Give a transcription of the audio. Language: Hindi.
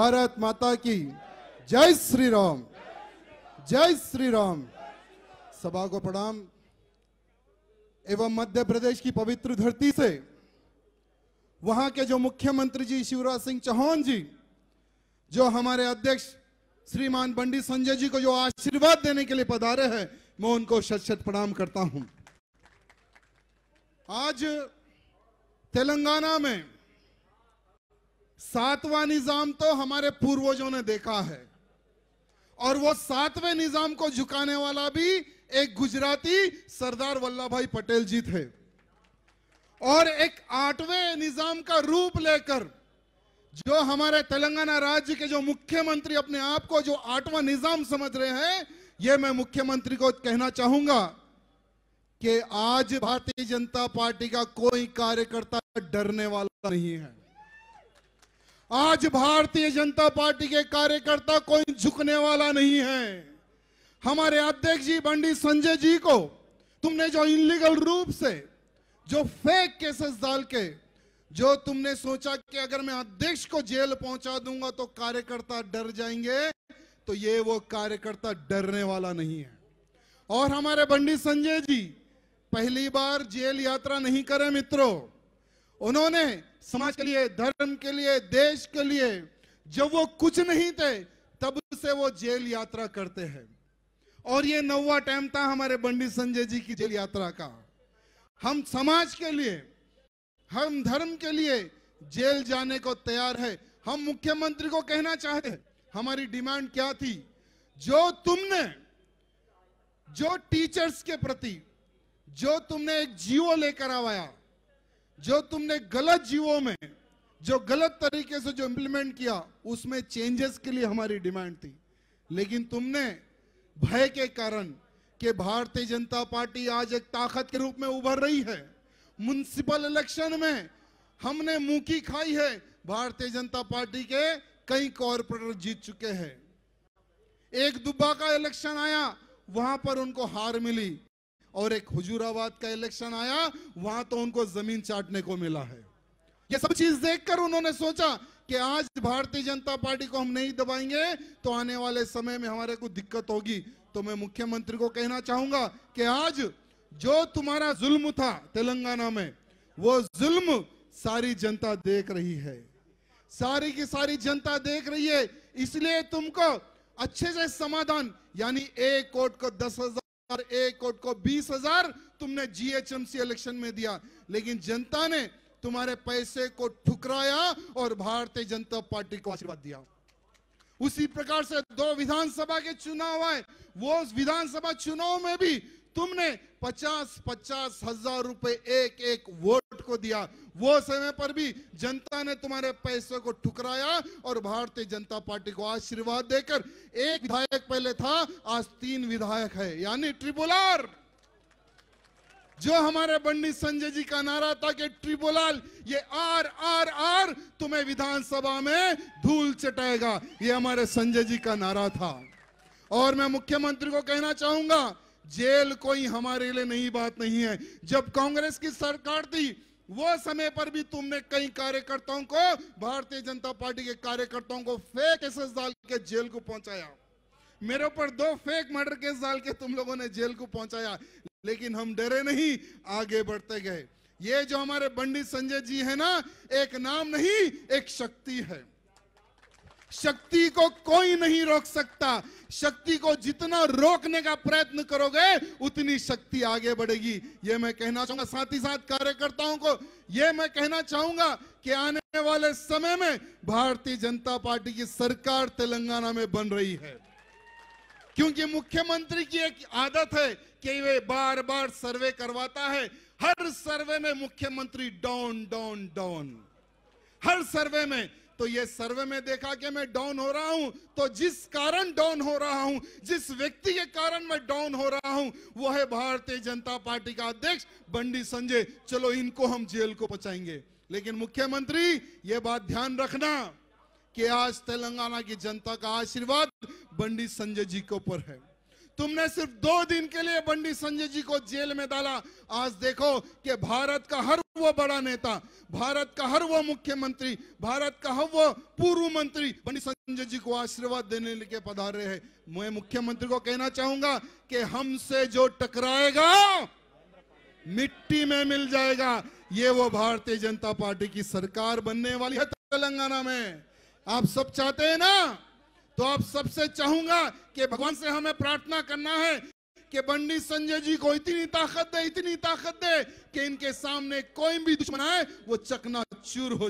भारत माता की जय श्री राम जय श्री राम सभा को प्रणाम एवं मध्य प्रदेश की पवित्र धरती से वहां के जो मुख्यमंत्री जी शिवराज सिंह चौहान जी जो हमारे अध्यक्ष श्रीमान बंडी संजय जी को जो आशीर्वाद देने के लिए पधारे हैं मैं उनको शत शत प्रणाम करता हूं आज तेलंगाना में सातवां निजाम तो हमारे पूर्वजों ने देखा है और वो सातवें निजाम को झुकाने वाला भी एक गुजराती सरदार वल्लभ भाई पटेल जी थे और एक आठवें निजाम का रूप लेकर जो हमारे तेलंगाना राज्य के जो मुख्यमंत्री अपने आप को जो आठवां निजाम समझ रहे हैं यह मैं मुख्यमंत्री को कहना चाहूंगा कि आज भारतीय जनता पार्टी का कोई कार्यकर्ता डरने वाला नहीं है आज भारतीय जनता पार्टी के कार्यकर्ता कोई झुकने वाला नहीं है हमारे अध्यक्ष जी बंडी संजय जी को तुमने जो इनलीगल रूप से जो फेक केसेस डाल के जो तुमने सोचा कि अगर मैं अध्यक्ष को जेल पहुंचा दूंगा तो कार्यकर्ता डर जाएंगे तो ये वो कार्यकर्ता डरने वाला नहीं है और हमारे बंडी संजय जी पहली बार जेल यात्रा नहीं करे मित्रों उन्होंने समाज के लिए धर्म के लिए देश के लिए जब वो कुछ नहीं थे तब से वो जेल यात्रा करते हैं और ये नौवा टाइम था हमारे पंडित संजय जी की जेल यात्रा का हम समाज के लिए हम धर्म के लिए जेल जाने को तैयार है हम मुख्यमंत्री को कहना चाहते हैं हमारी डिमांड क्या थी जो तुमने जो टीचर्स के प्रति जो तुमने एक जीओ लेकर आवाया जो तुमने गलत जीवों में जो गलत तरीके से जो इंप्लीमेंट किया उसमें चेंजेस के लिए हमारी डिमांड थी लेकिन तुमने भय के कारण कि भारतीय जनता पार्टी आज एक ताकत के रूप में उभर रही है म्यूनिसिपल इलेक्शन में हमने मुखी खाई है भारतीय जनता पार्टी के कई कॉरपोरेटर जीत चुके हैं एक दुब्बा का इलेक्शन आया वहां पर उनको हार मिली और एक हुजूराबाद का इलेक्शन आया वहां तो उनको जमीन चाटने को मिला है ये सब चीज देखकर उन्होंने सोचा कि आज भारतीय जनता पार्टी को हम नहीं दबाएंगे तो आने वाले समय में हमारे को दिक्कत होगी तो मैं मुख्यमंत्री को कहना चाहूंगा कि आज जो तुम्हारा जुल्म था तेलंगाना में वो जुल्म सारी जनता देख रही है सारी की सारी जनता देख रही है इसलिए तुमको अच्छे से समाधान यानी एक कोट को दस हजार हजार एक कोर्ट को बीस हजार तुमने जीएचएमसी इलेक्शन में दिया लेकिन जनता ने तुम्हारे पैसे को ठुकराया और भारतीय जनता पार्टी को आशीर्वाद दिया उसी प्रकार से दो विधानसभा के चुनाव आए वो विधानसभा चुनाव में भी तुमने पचास पचास हजार रुपए एक एक वोट को दिया वो समय पर भी जनता ने तुम्हारे पैसे को ठुकराया और भारतीय जनता पार्टी को आशीर्वाद देकर एक विधायक पहले था आज तीन विधायक है यानी ट्रिबुलर जो हमारे बंडी संजय जी का नारा था कि ट्रिब्यूनल ये आर आर आर तुम्हें विधानसभा में धूल चटाएगा ये हमारे संजय जी का नारा था और मैं मुख्यमंत्री को कहना चाहूंगा जेल कोई हमारे लिए नहीं बात नहीं है जब कांग्रेस की सरकार थी वो समय पर भी तुमने कई कार्यकर्ताओं को भारतीय जनता पार्टी के कार्यकर्ताओं को फेक एस एस डाल के जेल को पहुंचाया मेरे ऊपर दो फेक मर्डर केस डाल के तुम लोगों ने जेल को पहुंचाया लेकिन हम डरे नहीं आगे बढ़ते गए ये जो हमारे पंडित संजय जी है ना एक नाम नहीं एक शक्ति है शक्ति को कोई नहीं रोक सकता शक्ति को जितना रोकने का प्रयत्न करोगे उतनी शक्ति आगे बढ़ेगी यह मैं कहना चाहूंगा साथ ही साथ कार्यकर्ताओं को यह मैं कहना चाहूंगा कि आने वाले समय में भारतीय जनता पार्टी की सरकार तेलंगाना में बन रही है क्योंकि मुख्यमंत्री की एक आदत है कि वे बार बार सर्वे करवाता है हर सर्वे में मुख्यमंत्री डाउन डाउन डाउन हर सर्वे में तो ये सर्वे में देखा कि मैं डाउन हो रहा हूं तो जिस कारण डाउन हो रहा हूं जिस व्यक्ति के कारण मैं डाउन हो रहा हूं वो है भारतीय जनता पार्टी का अध्यक्ष बंडी संजय चलो इनको हम जेल को बचाएंगे लेकिन मुख्यमंत्री ये बात ध्यान रखना कि आज तेलंगाना की जनता का आशीर्वाद बंडी संजय जी के ऊपर है तुमने सिर्फ दो दिन के लिए बंडी संजय जी को जेल में डाला आज देखो कि भारत का हर वो बड़ा नेता भारत का हर वो मुख्यमंत्री भारत का हर वो पूर्व मंत्री बनी संजय जी को आशीर्वाद देने पधार रहे हैं मैं मुख्यमंत्री को कहना चाहूंगा कि हमसे जो टकराएगा मिट्टी में मिल जाएगा ये वो भारतीय जनता पार्टी की सरकार बनने वाली है तेलंगाना में आप सब चाहते हैं ना तो आप सबसे चाहूंगा कि भगवान से हमें प्रार्थना करना है कि बंडी संजय जी को इतनी ताकत दे इतनी ताकत दे कि इनके सामने कोई भी दुश्मन आए वो चकना चूर हो जाए